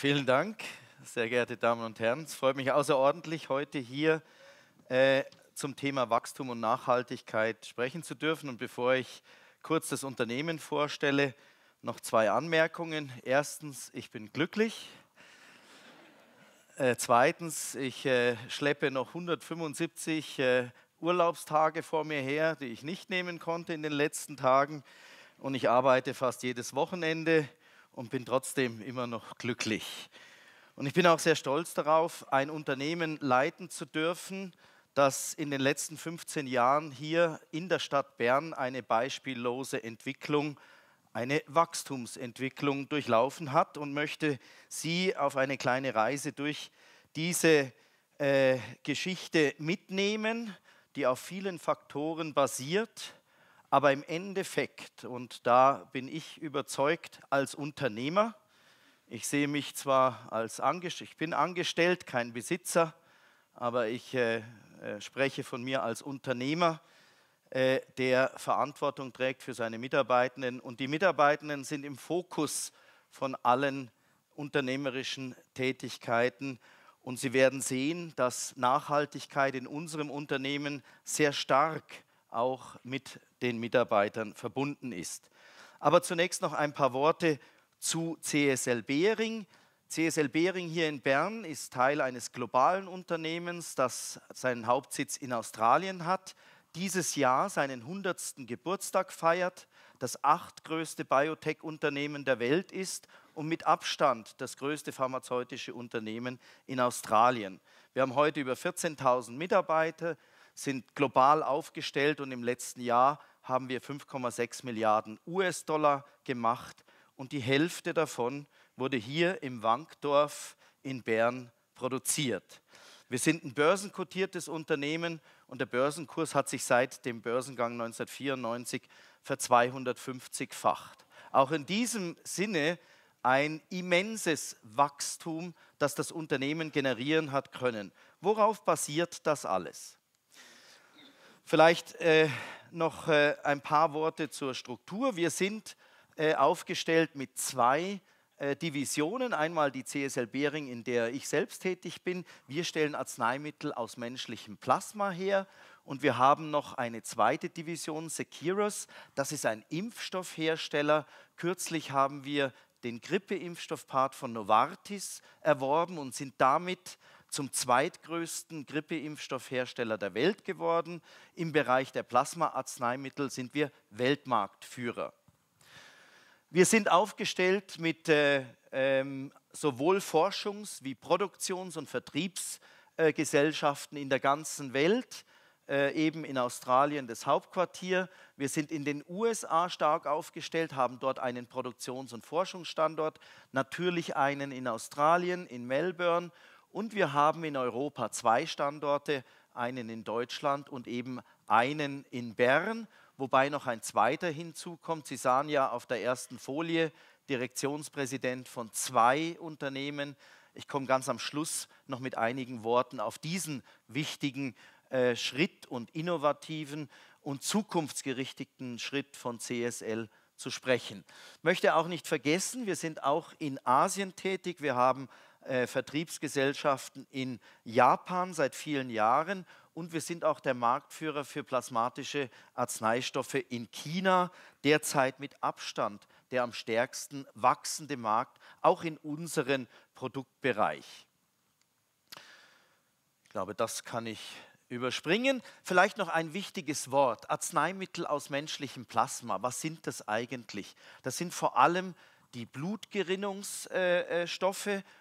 Vielen Dank, sehr geehrte Damen und Herren. Es freut mich außerordentlich, heute hier äh, zum Thema Wachstum und Nachhaltigkeit sprechen zu dürfen. Und bevor ich kurz das Unternehmen vorstelle, noch zwei Anmerkungen. Erstens, ich bin glücklich. Äh, zweitens, ich äh, schleppe noch 175 äh, Urlaubstage vor mir her, die ich nicht nehmen konnte in den letzten Tagen. Und ich arbeite fast jedes Wochenende und bin trotzdem immer noch glücklich. Und ich bin auch sehr stolz darauf, ein Unternehmen leiten zu dürfen, das in den letzten 15 Jahren hier in der Stadt Bern eine beispiellose Entwicklung, eine Wachstumsentwicklung durchlaufen hat und möchte Sie auf eine kleine Reise durch diese äh, Geschichte mitnehmen, die auf vielen Faktoren basiert aber im Endeffekt, und da bin ich überzeugt als Unternehmer, ich sehe mich zwar als Angestellt, ich bin angestellt, kein Besitzer, aber ich äh, äh, spreche von mir als Unternehmer, äh, der Verantwortung trägt für seine Mitarbeitenden. Und die Mitarbeitenden sind im Fokus von allen unternehmerischen Tätigkeiten. Und Sie werden sehen, dass Nachhaltigkeit in unserem Unternehmen sehr stark ist auch mit den Mitarbeitern verbunden ist. Aber zunächst noch ein paar Worte zu CSL Behring. CSL Behring hier in Bern ist Teil eines globalen Unternehmens, das seinen Hauptsitz in Australien hat, dieses Jahr seinen 100. Geburtstag feiert, das achtgrößte Biotech-Unternehmen der Welt ist und mit Abstand das größte pharmazeutische Unternehmen in Australien. Wir haben heute über 14.000 Mitarbeiter, sind global aufgestellt und im letzten Jahr haben wir 5,6 Milliarden US-Dollar gemacht und die Hälfte davon wurde hier im Wankdorf in Bern produziert. Wir sind ein börsenkotiertes Unternehmen und der Börsenkurs hat sich seit dem Börsengang 1994 ver 250-facht. Auch in diesem Sinne ein immenses Wachstum, das das Unternehmen generieren hat können. Worauf basiert das alles? Vielleicht äh, noch äh, ein paar Worte zur Struktur. Wir sind äh, aufgestellt mit zwei äh, Divisionen. Einmal die CSL Bering, in der ich selbst tätig bin. Wir stellen Arzneimittel aus menschlichem Plasma her. Und wir haben noch eine zweite Division, Securus. Das ist ein Impfstoffhersteller. Kürzlich haben wir den Grippeimpfstoffpart von Novartis erworben und sind damit zum zweitgrößten Grippeimpfstoffhersteller der Welt geworden. Im Bereich der Plasmaarzneimittel sind wir Weltmarktführer. Wir sind aufgestellt mit äh, ähm, sowohl Forschungs- wie Produktions- und Vertriebsgesellschaften äh, in der ganzen Welt, äh, eben in Australien das Hauptquartier. Wir sind in den USA stark aufgestellt, haben dort einen Produktions- und Forschungsstandort, natürlich einen in Australien, in Melbourne und wir haben in Europa zwei Standorte, einen in Deutschland und eben einen in Bern, wobei noch ein zweiter hinzukommt. Sie sahen ja auf der ersten Folie Direktionspräsident von zwei Unternehmen. Ich komme ganz am Schluss noch mit einigen Worten auf diesen wichtigen äh, Schritt und innovativen und zukunftsgerichteten Schritt von CSL zu sprechen. Ich Möchte auch nicht vergessen, wir sind auch in Asien tätig. Wir haben äh, Vertriebsgesellschaften in Japan seit vielen Jahren und wir sind auch der Marktführer für plasmatische Arzneistoffe in China, derzeit mit Abstand der am stärksten wachsende Markt, auch in unserem Produktbereich. Ich glaube, das kann ich überspringen. Vielleicht noch ein wichtiges Wort, Arzneimittel aus menschlichem Plasma. Was sind das eigentlich? Das sind vor allem die Blutgerinnungsstoffe,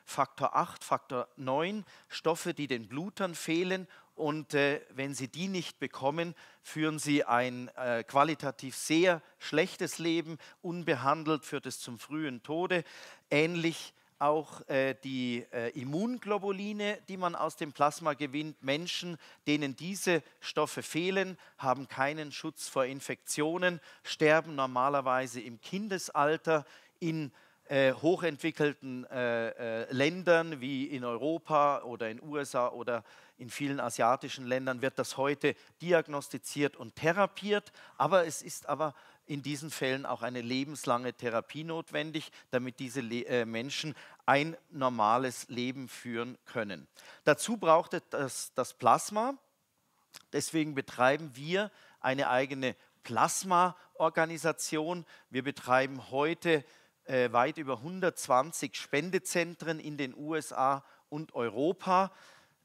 Faktor 8, Faktor 9, Stoffe, die den Blutern fehlen. Und äh, wenn sie die nicht bekommen, führen sie ein äh, qualitativ sehr schlechtes Leben. Unbehandelt führt es zum frühen Tode. Ähnlich auch äh, die äh, Immunglobuline, die man aus dem Plasma gewinnt. Menschen, denen diese Stoffe fehlen, haben keinen Schutz vor Infektionen, sterben normalerweise im Kindesalter in äh, hochentwickelten äh, äh, Ländern wie in Europa oder in USA oder in vielen asiatischen Ländern wird das heute diagnostiziert und therapiert, aber es ist aber in diesen Fällen auch eine lebenslange Therapie notwendig, damit diese Le äh, Menschen ein normales Leben führen können. Dazu braucht es das, das Plasma. Deswegen betreiben wir eine eigene Plasma-Organisation. Wir betreiben heute äh, äh, weit über 120 Spendezentren in den USA und Europa.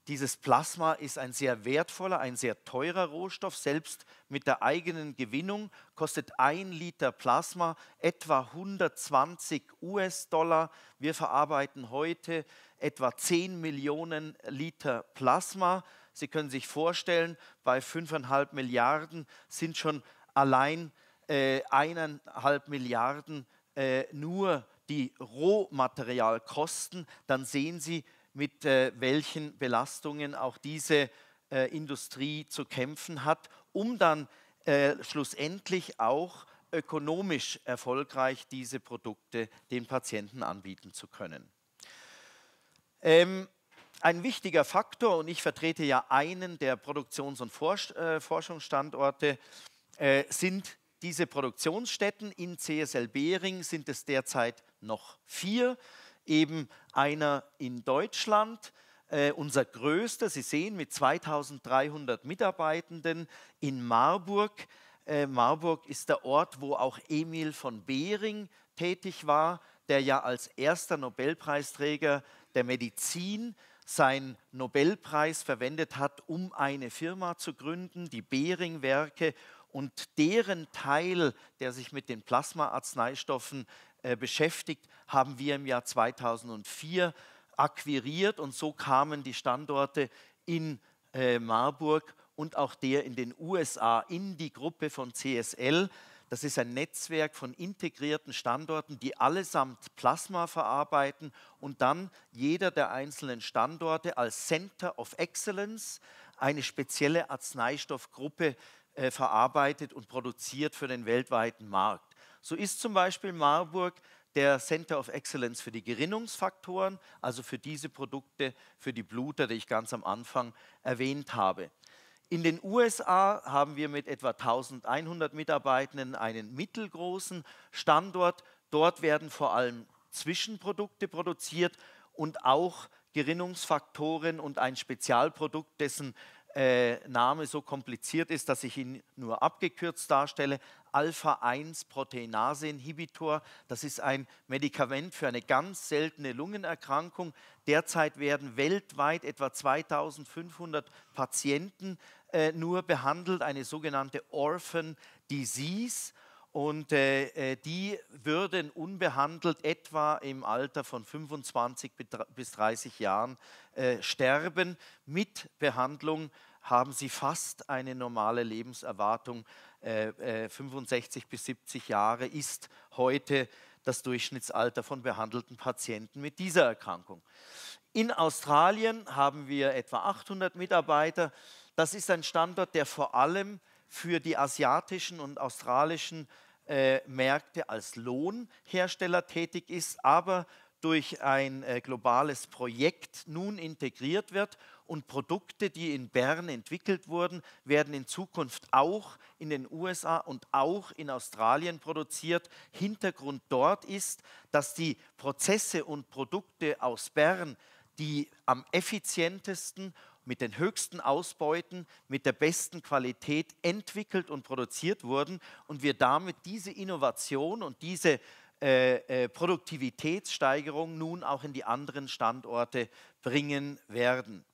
Dieses Plasma ist ein sehr wertvoller, ein sehr teurer Rohstoff. Selbst mit der eigenen Gewinnung kostet ein Liter Plasma etwa 120 US-Dollar. Wir verarbeiten heute etwa 10 Millionen Liter Plasma. Sie können sich vorstellen, bei 5,5 Milliarden sind schon allein 1,5 äh, Milliarden äh, nur die Rohmaterialkosten, dann sehen Sie, mit äh, welchen Belastungen auch diese äh, Industrie zu kämpfen hat, um dann äh, schlussendlich auch ökonomisch erfolgreich diese Produkte den Patienten anbieten zu können. Ähm, ein wichtiger Faktor, und ich vertrete ja einen der Produktions- und äh, Forschungsstandorte, äh, sind diese Produktionsstätten in CSL Bering sind es derzeit noch vier, eben einer in Deutschland, äh, unser größter, Sie sehen, mit 2300 Mitarbeitenden in Marburg. Äh, Marburg ist der Ort, wo auch Emil von Behring tätig war, der ja als erster Nobelpreisträger der Medizin seinen Nobelpreis verwendet hat, um eine Firma zu gründen, die Behring-Werke, und deren Teil, der sich mit den Plasmaarzneistoffen äh, beschäftigt, haben wir im Jahr 2004 akquiriert und so kamen die Standorte in äh, Marburg und auch der in den USA in die Gruppe von CSL. Das ist ein Netzwerk von integrierten Standorten, die allesamt Plasma verarbeiten und dann jeder der einzelnen Standorte als Center of Excellence eine spezielle Arzneistoffgruppe äh, verarbeitet und produziert für den weltweiten Markt. So ist zum Beispiel Marburg der Center of Excellence für die Gerinnungsfaktoren, also für diese Produkte, für die Bluter, die ich ganz am Anfang erwähnt habe. In den USA haben wir mit etwa 1100 Mitarbeitenden einen mittelgroßen Standort. Dort werden vor allem Zwischenprodukte produziert und auch Gerinnungsfaktoren und ein Spezialprodukt, dessen äh, Name so kompliziert ist, dass ich ihn nur abgekürzt darstelle. Alpha-1-Proteinase-Inhibitor, das ist ein Medikament für eine ganz seltene Lungenerkrankung. Derzeit werden weltweit etwa 2500 Patienten äh, nur behandelt, eine sogenannte Orphan Disease. Und äh, äh, die würden unbehandelt etwa im Alter von 25 bis 30 Jahren äh, sterben. Mit Behandlung haben sie fast eine normale Lebenserwartung. 65 bis 70 Jahre ist heute das Durchschnittsalter von behandelten Patienten mit dieser Erkrankung. In Australien haben wir etwa 800 Mitarbeiter. Das ist ein Standort, der vor allem für die asiatischen und australischen äh, Märkte als Lohnhersteller tätig ist, aber durch ein äh, globales Projekt nun integriert wird und Produkte, die in Bern entwickelt wurden, werden in Zukunft auch in den USA und auch in Australien produziert. Hintergrund dort ist, dass die Prozesse und Produkte aus Bern die am effizientesten mit den höchsten Ausbeuten, mit der besten Qualität entwickelt und produziert wurden und wir damit diese Innovation und diese äh, äh, Produktivitätssteigerung nun auch in die anderen Standorte bringen werden.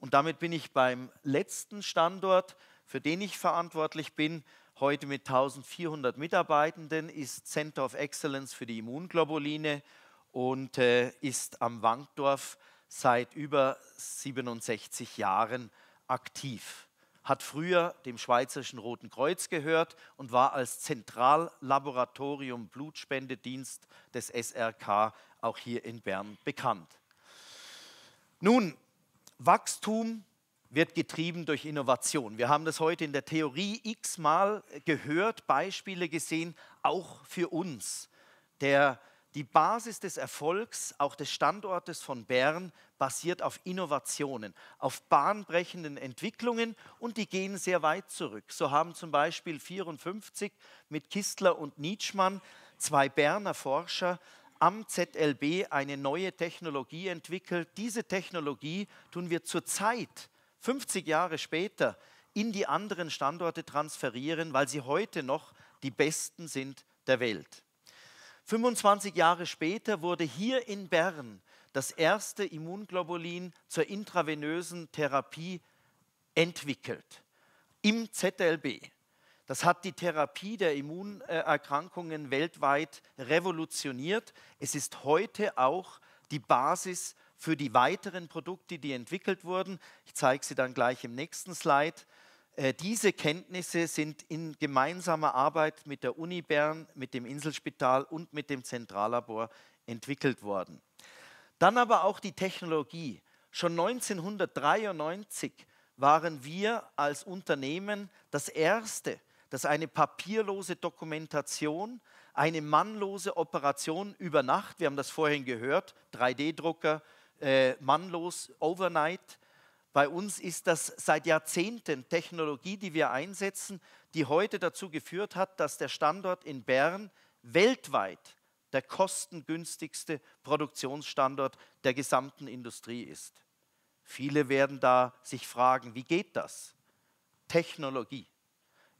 Und damit bin ich beim letzten Standort, für den ich verantwortlich bin. Heute mit 1400 Mitarbeitenden ist Center of Excellence für die Immunglobuline und äh, ist am Wankdorf seit über 67 Jahren aktiv, hat früher dem Schweizerischen Roten Kreuz gehört und war als Zentrallaboratorium Blutspendedienst des SRK auch hier in Bern bekannt. Nun, Wachstum wird getrieben durch Innovation. Wir haben das heute in der Theorie x-mal gehört, Beispiele gesehen, auch für uns. Der die Basis des Erfolgs, auch des Standortes von Bern, basiert auf Innovationen, auf bahnbrechenden Entwicklungen und die gehen sehr weit zurück. So haben zum Beispiel 1954 mit Kistler und Nietzschmann zwei Berner Forscher am ZLB eine neue Technologie entwickelt. Diese Technologie tun wir zurzeit, 50 Jahre später, in die anderen Standorte transferieren, weil sie heute noch die besten sind der Welt. 25 Jahre später wurde hier in Bern das erste Immunglobulin zur intravenösen Therapie entwickelt im ZLB. Das hat die Therapie der Immunerkrankungen weltweit revolutioniert. Es ist heute auch die Basis für die weiteren Produkte, die entwickelt wurden. Ich zeige sie dann gleich im nächsten Slide. Äh, diese Kenntnisse sind in gemeinsamer Arbeit mit der Uni Bern, mit dem Inselspital und mit dem Zentrallabor entwickelt worden. Dann aber auch die Technologie. Schon 1993 waren wir als Unternehmen das Erste, das eine papierlose Dokumentation, eine mannlose Operation über Nacht, wir haben das vorhin gehört, 3D-Drucker, äh, mannlos, overnight, bei uns ist das seit Jahrzehnten Technologie, die wir einsetzen, die heute dazu geführt hat, dass der Standort in Bern weltweit der kostengünstigste Produktionsstandort der gesamten Industrie ist. Viele werden da sich fragen, wie geht das? Technologie,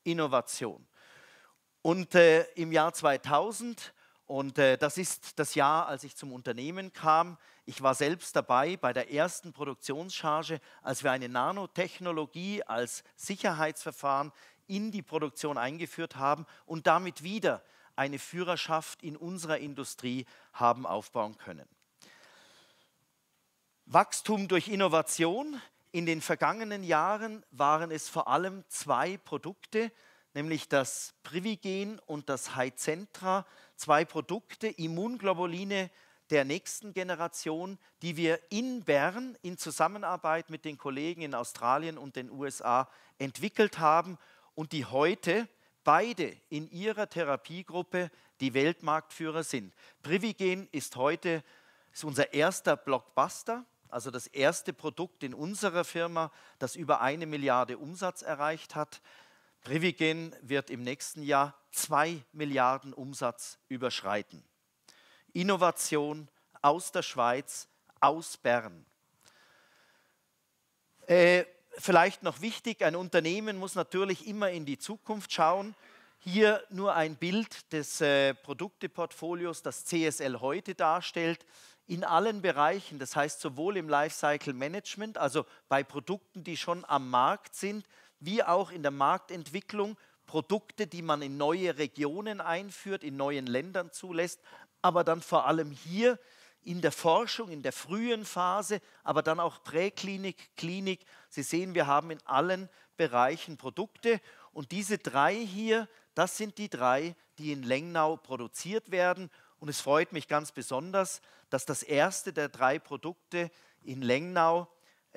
Innovation. Und äh, im Jahr 2000 und äh, das ist das Jahr, als ich zum Unternehmen kam. Ich war selbst dabei bei der ersten Produktionscharge, als wir eine Nanotechnologie als Sicherheitsverfahren in die Produktion eingeführt haben und damit wieder eine Führerschaft in unserer Industrie haben aufbauen können. Wachstum durch Innovation. In den vergangenen Jahren waren es vor allem zwei Produkte, nämlich das Privigen und das Hicentra, zwei Produkte, Immunglobuline der nächsten Generation, die wir in Bern in Zusammenarbeit mit den Kollegen in Australien und den USA entwickelt haben und die heute beide in ihrer Therapiegruppe die Weltmarktführer sind. Privigen ist heute ist unser erster Blockbuster, also das erste Produkt in unserer Firma, das über eine Milliarde Umsatz erreicht hat. Privigen wird im nächsten Jahr 2 Milliarden Umsatz überschreiten. Innovation aus der Schweiz, aus Bern. Äh, vielleicht noch wichtig, ein Unternehmen muss natürlich immer in die Zukunft schauen. Hier nur ein Bild des äh, Produkteportfolios, das CSL heute darstellt. In allen Bereichen, das heißt sowohl im Lifecycle Management, also bei Produkten, die schon am Markt sind, wie auch in der Marktentwicklung Produkte, die man in neue Regionen einführt, in neuen Ländern zulässt, aber dann vor allem hier in der Forschung, in der frühen Phase, aber dann auch Präklinik, Klinik. Sie sehen, wir haben in allen Bereichen Produkte und diese drei hier, das sind die drei, die in Lengnau produziert werden. Und es freut mich ganz besonders, dass das erste der drei Produkte in Lengnau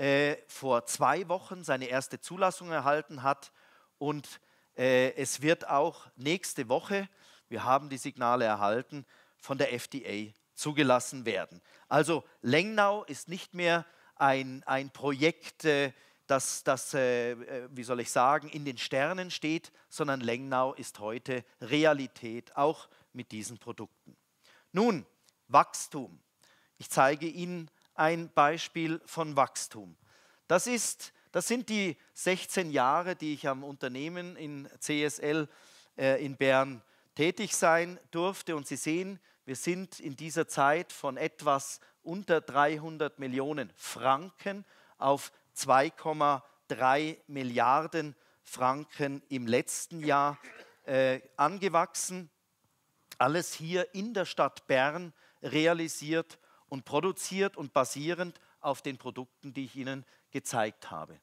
äh, vor zwei Wochen seine erste Zulassung erhalten hat und äh, es wird auch nächste Woche, wir haben die Signale erhalten, von der FDA zugelassen werden. Also Lengnau ist nicht mehr ein, ein Projekt, äh, das, das äh, äh, wie soll ich sagen, in den Sternen steht, sondern Lengnau ist heute Realität, auch mit diesen Produkten. Nun, Wachstum. Ich zeige Ihnen ein Beispiel von Wachstum. Das, ist, das sind die 16 Jahre, die ich am Unternehmen in CSL äh, in Bern tätig sein durfte. Und Sie sehen, wir sind in dieser Zeit von etwas unter 300 Millionen Franken auf 2,3 Milliarden Franken im letzten Jahr äh, angewachsen. Alles hier in der Stadt Bern realisiert und produziert und basierend auf den Produkten, die ich Ihnen gezeigt habe.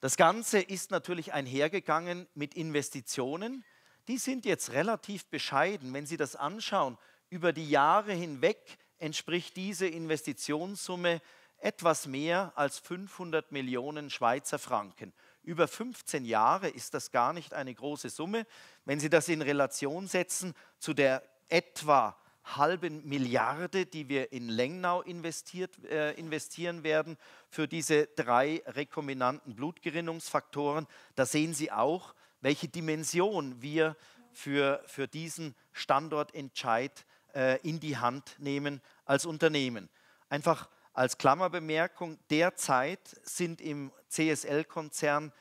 Das Ganze ist natürlich einhergegangen mit Investitionen. Die sind jetzt relativ bescheiden. Wenn Sie das anschauen, über die Jahre hinweg entspricht diese Investitionssumme etwas mehr als 500 Millionen Schweizer Franken. Über 15 Jahre ist das gar nicht eine große Summe. Wenn Sie das in Relation setzen zu der etwa halben Milliarde, die wir in Lengnau investiert, äh, investieren werden für diese drei rekombinanten Blutgerinnungsfaktoren. Da sehen Sie auch, welche Dimension wir für, für diesen Standortentscheid äh, in die Hand nehmen als Unternehmen. Einfach als Klammerbemerkung, derzeit sind im CSL-Konzern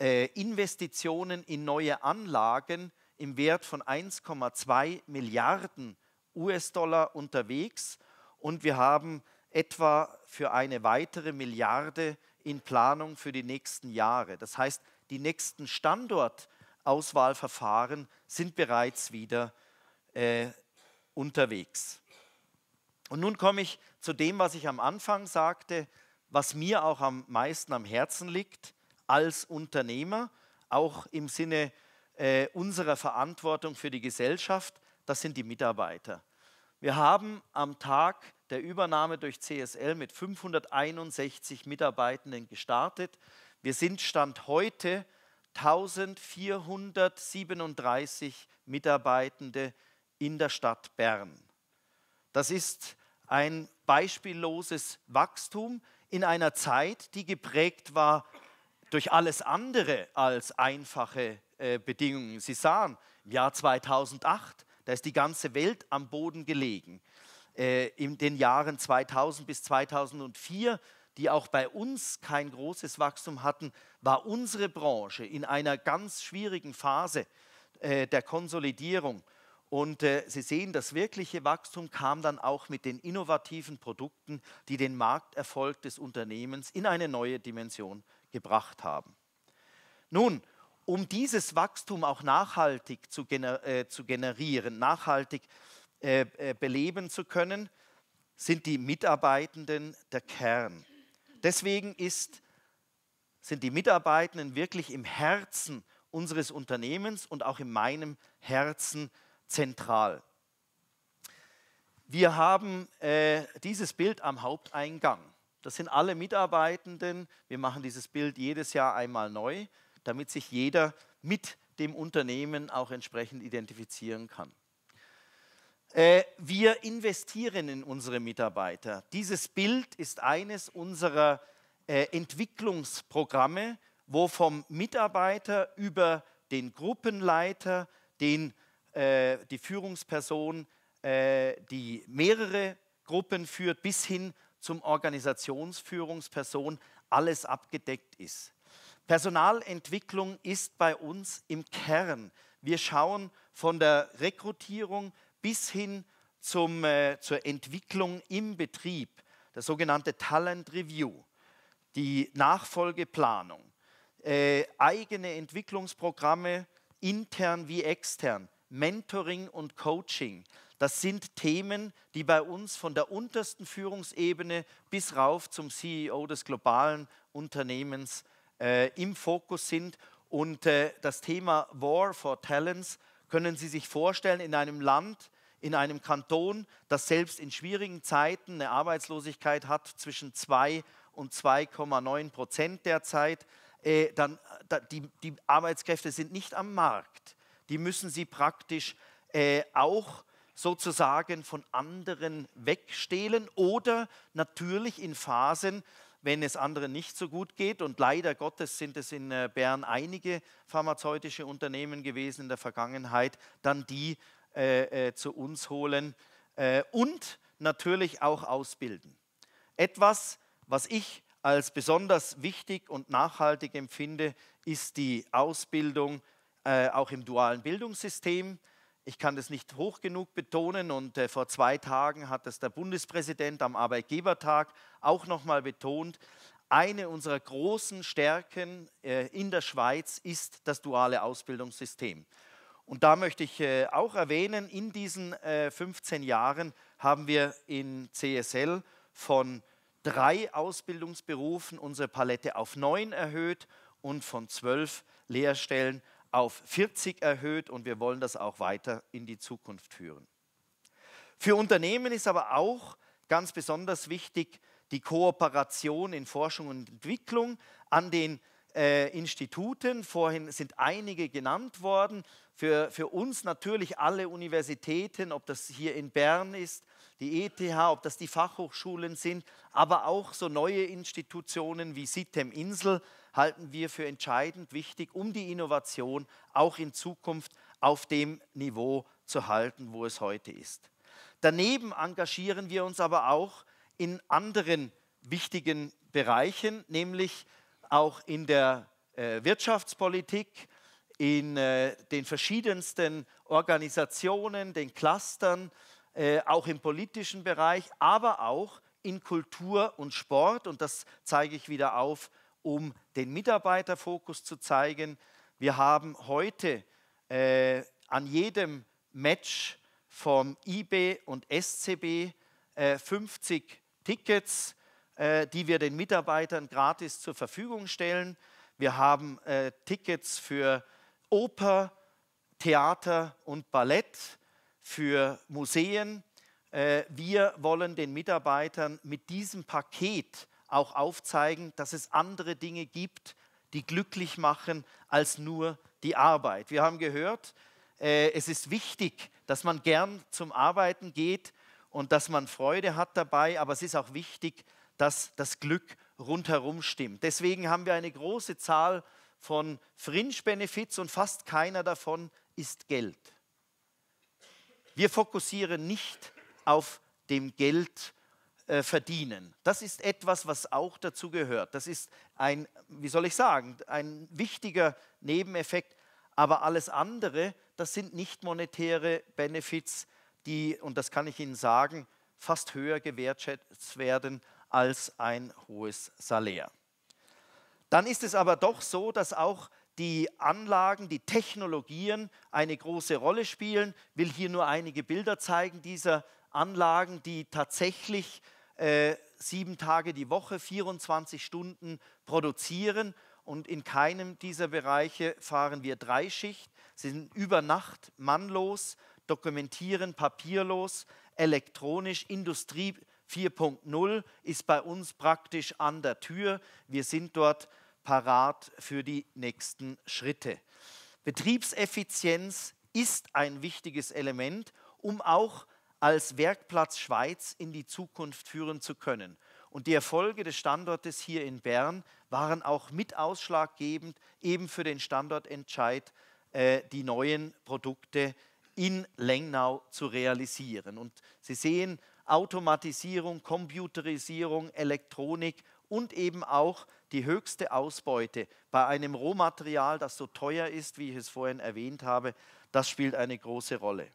äh, Investitionen in neue Anlagen im Wert von 1,2 Milliarden US-Dollar unterwegs und wir haben etwa für eine weitere Milliarde in Planung für die nächsten Jahre. Das heißt, die nächsten Standortauswahlverfahren sind bereits wieder äh, unterwegs. Und nun komme ich zu dem, was ich am Anfang sagte, was mir auch am meisten am Herzen liegt als Unternehmer, auch im Sinne äh, unserer Verantwortung für die Gesellschaft das sind die Mitarbeiter. Wir haben am Tag der Übernahme durch CSL mit 561 Mitarbeitenden gestartet. Wir sind Stand heute 1437 Mitarbeitende in der Stadt Bern. Das ist ein beispielloses Wachstum in einer Zeit, die geprägt war durch alles andere als einfache äh, Bedingungen. Sie sahen im Jahr 2008 da ist die ganze Welt am Boden gelegen. Äh, in den Jahren 2000 bis 2004, die auch bei uns kein großes Wachstum hatten, war unsere Branche in einer ganz schwierigen Phase äh, der Konsolidierung. Und äh, Sie sehen, das wirkliche Wachstum kam dann auch mit den innovativen Produkten, die den Markterfolg des Unternehmens in eine neue Dimension gebracht haben. Nun, um dieses Wachstum auch nachhaltig zu, gener äh, zu generieren, nachhaltig äh, äh, beleben zu können, sind die Mitarbeitenden der Kern. Deswegen ist, sind die Mitarbeitenden wirklich im Herzen unseres Unternehmens und auch in meinem Herzen zentral. Wir haben äh, dieses Bild am Haupteingang. Das sind alle Mitarbeitenden. Wir machen dieses Bild jedes Jahr einmal neu damit sich jeder mit dem Unternehmen auch entsprechend identifizieren kann. Äh, wir investieren in unsere Mitarbeiter. Dieses Bild ist eines unserer äh, Entwicklungsprogramme, wo vom Mitarbeiter über den Gruppenleiter, den, äh, die Führungsperson, die mehrere Gruppen führt, bis hin zum Organisationsführungsperson alles abgedeckt ist. Personalentwicklung ist bei uns im Kern. Wir schauen von der Rekrutierung bis hin zum, äh, zur Entwicklung im Betrieb, der sogenannte Talent Review, die Nachfolgeplanung, äh, eigene Entwicklungsprogramme intern wie extern, Mentoring und Coaching. Das sind Themen, die bei uns von der untersten Führungsebene bis rauf zum CEO des globalen Unternehmens äh, äh, im Fokus sind. Und äh, das Thema War for Talents können Sie sich vorstellen in einem Land, in einem Kanton, das selbst in schwierigen Zeiten eine Arbeitslosigkeit hat zwischen 2 und 2,9 Prozent derzeit. Äh, dann, da, die, die, Arbeitskräfte sind nicht am Markt. Die müssen Sie praktisch äh, auch sozusagen von anderen wegstehlen oder natürlich in Phasen, wenn es anderen nicht so gut geht. Und leider Gottes sind es in äh, Bern einige pharmazeutische Unternehmen gewesen in der Vergangenheit, dann die äh, äh, zu uns holen äh, und natürlich auch ausbilden. Etwas, was ich als besonders wichtig und nachhaltig empfinde, ist die Ausbildung äh, auch im dualen Bildungssystem. Ich kann das nicht hoch genug betonen und äh, vor zwei Tagen hat es der Bundespräsident am Arbeitgebertag auch nochmal betont, eine unserer großen Stärken äh, in der Schweiz ist das duale Ausbildungssystem. Und da möchte ich äh, auch erwähnen, in diesen 15 äh, Jahren haben wir in CSL von drei Ausbildungsberufen unsere Palette auf neun erhöht und von zwölf Lehrstellen auf 40 erhöht und wir wollen das auch weiter in die Zukunft führen. Für Unternehmen ist aber auch ganz besonders wichtig, die Kooperation in Forschung und Entwicklung an den äh, Instituten. Vorhin sind einige genannt worden. Für, für uns natürlich alle Universitäten, ob das hier in Bern ist, die ETH, ob das die Fachhochschulen sind, aber auch so neue Institutionen wie Sitem Insel halten wir für entscheidend wichtig, um die Innovation auch in Zukunft auf dem Niveau zu halten, wo es heute ist. Daneben engagieren wir uns aber auch in anderen wichtigen Bereichen, nämlich auch in der äh, Wirtschaftspolitik, in äh, den verschiedensten Organisationen, den Clustern, äh, auch im politischen Bereich, aber auch in Kultur und Sport. Und das zeige ich wieder auf, um den Mitarbeiterfokus zu zeigen. Wir haben heute äh, an jedem Match vom IB und SCB 50 äh, Tickets, äh, die wir den Mitarbeitern gratis zur Verfügung stellen. Wir haben äh, Tickets für Oper, Theater und Ballett, für Museen. Äh, wir wollen den Mitarbeitern mit diesem Paket auch aufzeigen, dass es andere Dinge gibt, die glücklich machen als nur die Arbeit. Wir haben gehört, äh, es ist wichtig, dass man gern zum Arbeiten geht, und dass man Freude hat dabei, aber es ist auch wichtig, dass das Glück rundherum stimmt. Deswegen haben wir eine große Zahl von Fringe-Benefits und fast keiner davon ist Geld. Wir fokussieren nicht auf dem Geld äh, verdienen. Das ist etwas, was auch dazu gehört. Das ist ein, wie soll ich sagen, ein wichtiger Nebeneffekt. Aber alles andere, das sind nicht monetäre Benefits, die, und das kann ich Ihnen sagen, fast höher gewertschätzt werden als ein hohes Salär. Dann ist es aber doch so, dass auch die Anlagen, die Technologien eine große Rolle spielen. Ich will hier nur einige Bilder zeigen dieser Anlagen, die tatsächlich äh, sieben Tage die Woche, 24 Stunden produzieren. Und in keinem dieser Bereiche fahren wir Dreischicht. Sie sind über Nacht mannlos dokumentieren papierlos, elektronisch, Industrie 4.0 ist bei uns praktisch an der Tür. Wir sind dort parat für die nächsten Schritte. Betriebseffizienz ist ein wichtiges Element, um auch als Werkplatz Schweiz in die Zukunft führen zu können. Und die Erfolge des Standortes hier in Bern waren auch mit ausschlaggebend eben für den Standortentscheid, äh, die neuen Produkte in Lengnau zu realisieren. Und Sie sehen Automatisierung, Computerisierung, Elektronik und eben auch die höchste Ausbeute bei einem Rohmaterial, das so teuer ist, wie ich es vorhin erwähnt habe, das spielt eine große Rolle.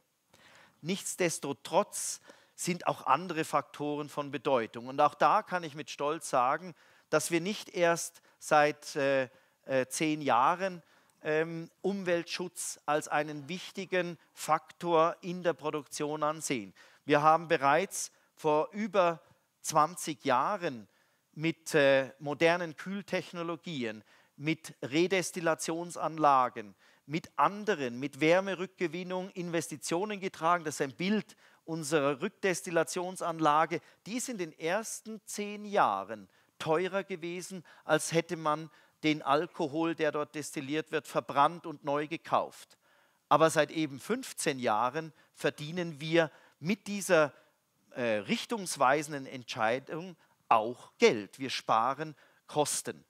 Nichtsdestotrotz sind auch andere Faktoren von Bedeutung. Und auch da kann ich mit Stolz sagen, dass wir nicht erst seit äh, äh, zehn Jahren ähm, Umweltschutz als einen wichtigen Faktor in der Produktion ansehen. Wir haben bereits vor über 20 Jahren mit äh, modernen Kühltechnologien, mit Redestillationsanlagen, mit anderen, mit Wärmerückgewinnung Investitionen getragen. Das ist ein Bild unserer Rückdestillationsanlage. Die ist in den ersten zehn Jahren teurer gewesen, als hätte man den Alkohol, der dort destilliert wird, verbrannt und neu gekauft. Aber seit eben 15 Jahren verdienen wir mit dieser äh, richtungsweisenden Entscheidung auch Geld. Wir sparen Kosten.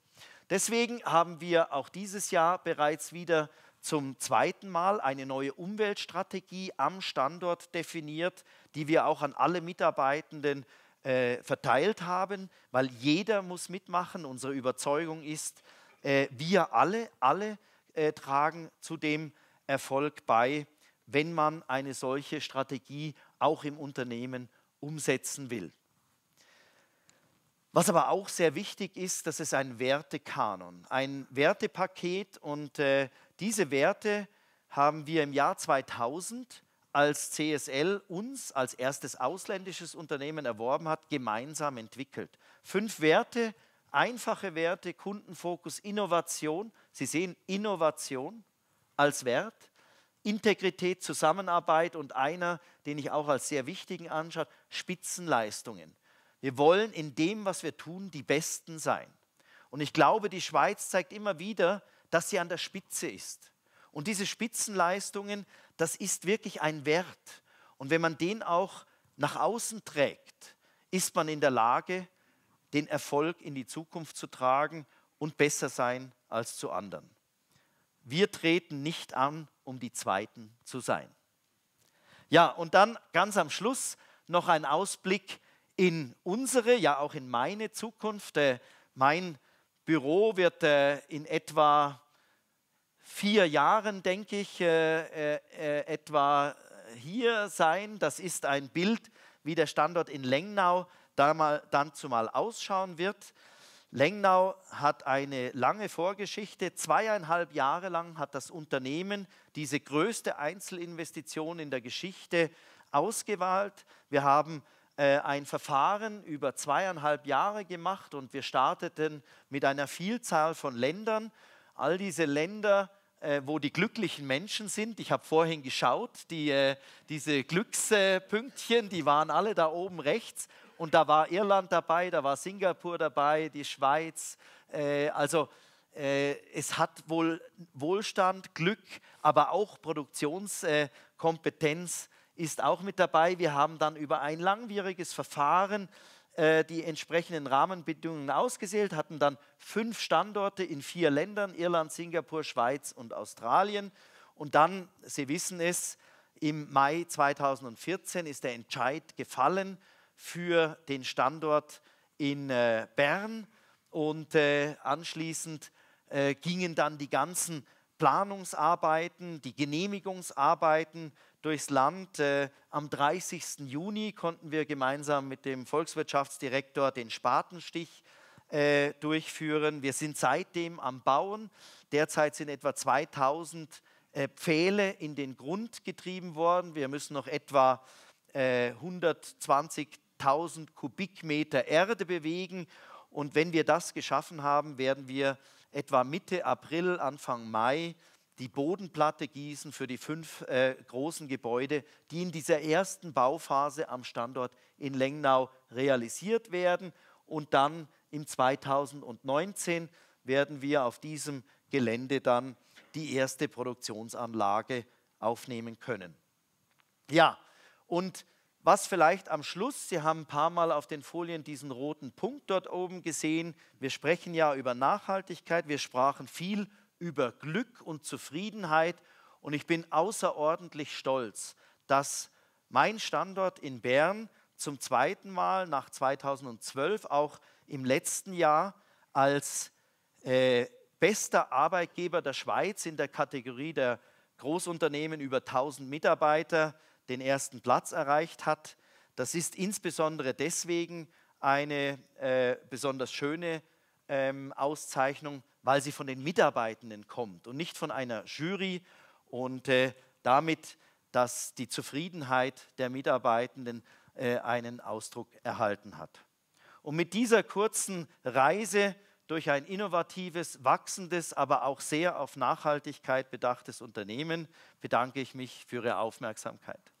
Deswegen haben wir auch dieses Jahr bereits wieder zum zweiten Mal eine neue Umweltstrategie am Standort definiert, die wir auch an alle Mitarbeitenden äh, verteilt haben, weil jeder muss mitmachen. Unsere Überzeugung ist, äh, wir alle, alle äh, tragen zu dem Erfolg bei, wenn man eine solche Strategie auch im Unternehmen umsetzen will. Was aber auch sehr wichtig ist, das ist ein Wertekanon, ein Wertepaket und äh, diese Werte haben wir im Jahr 2000 als CSL uns als erstes ausländisches Unternehmen erworben hat, gemeinsam entwickelt. Fünf Werte, einfache Werte, Kundenfokus, Innovation. Sie sehen Innovation als Wert. Integrität, Zusammenarbeit und einer, den ich auch als sehr wichtigen anschaue, Spitzenleistungen. Wir wollen in dem, was wir tun, die Besten sein. Und ich glaube, die Schweiz zeigt immer wieder, dass sie an der Spitze ist. Und diese Spitzenleistungen, das ist wirklich ein Wert. Und wenn man den auch nach außen trägt, ist man in der Lage, den Erfolg in die Zukunft zu tragen und besser sein als zu anderen. Wir treten nicht an, um die Zweiten zu sein. Ja, und dann ganz am Schluss noch ein Ausblick in unsere, ja auch in meine Zukunft. Äh, mein Büro wird äh, in etwa vier Jahren, denke ich, äh, etwa hier sein. Das ist ein Bild, wie der Standort in Lengnau dann, zumal ausschauen wird. Lengnau hat eine lange Vorgeschichte. Zweieinhalb Jahre lang hat das Unternehmen diese größte Einzelinvestition in der Geschichte ausgewählt. Wir haben äh, ein Verfahren über zweieinhalb Jahre gemacht und wir starteten mit einer Vielzahl von Ländern. All diese Länder äh, wo die glücklichen Menschen sind. Ich habe vorhin geschaut, die, äh, diese Glückspünktchen, die waren alle da oben rechts. Und da war Irland dabei, da war Singapur dabei, die Schweiz. Äh, also äh, es hat wohl Wohlstand, Glück, aber auch Produktionskompetenz äh, ist auch mit dabei. Wir haben dann über ein langwieriges Verfahren äh, die entsprechenden Rahmenbedingungen ausgewählt, hatten dann fünf Standorte in vier Ländern, Irland, Singapur, Schweiz und Australien. Und dann, Sie wissen es, im Mai 2014 ist der Entscheid gefallen für den Standort in äh, Bern und äh, anschließend äh, gingen dann die ganzen Planungsarbeiten, die Genehmigungsarbeiten durchs Land. Am 30. Juni konnten wir gemeinsam mit dem Volkswirtschaftsdirektor den Spatenstich durchführen. Wir sind seitdem am Bauen. Derzeit sind etwa 2000 Pfähle in den Grund getrieben worden. Wir müssen noch etwa äh, 120.000 Kubikmeter Erde bewegen. Und wenn wir das geschaffen haben, werden wir etwa Mitte April, Anfang Mai die Bodenplatte gießen für die fünf äh, großen Gebäude, die in dieser ersten Bauphase am Standort in Lengnau realisiert werden. Und dann im 2019 werden wir auf diesem Gelände dann die erste Produktionsanlage aufnehmen können. Ja, und was vielleicht am Schluss, Sie haben ein paar Mal auf den Folien diesen roten Punkt dort oben gesehen. Wir sprechen ja über Nachhaltigkeit, wir sprachen viel über Glück und Zufriedenheit. Und ich bin außerordentlich stolz, dass mein Standort in Bern zum zweiten Mal nach 2012 auch im letzten Jahr als äh, bester Arbeitgeber der Schweiz in der Kategorie der Großunternehmen über 1000 Mitarbeiter den ersten Platz erreicht hat. Das ist insbesondere deswegen eine äh, besonders schöne ähm, Auszeichnung, weil sie von den Mitarbeitenden kommt und nicht von einer Jury und äh, damit, dass die Zufriedenheit der Mitarbeitenden äh, einen Ausdruck erhalten hat. Und mit dieser kurzen Reise durch ein innovatives, wachsendes, aber auch sehr auf Nachhaltigkeit bedachtes Unternehmen bedanke ich mich für Ihre Aufmerksamkeit.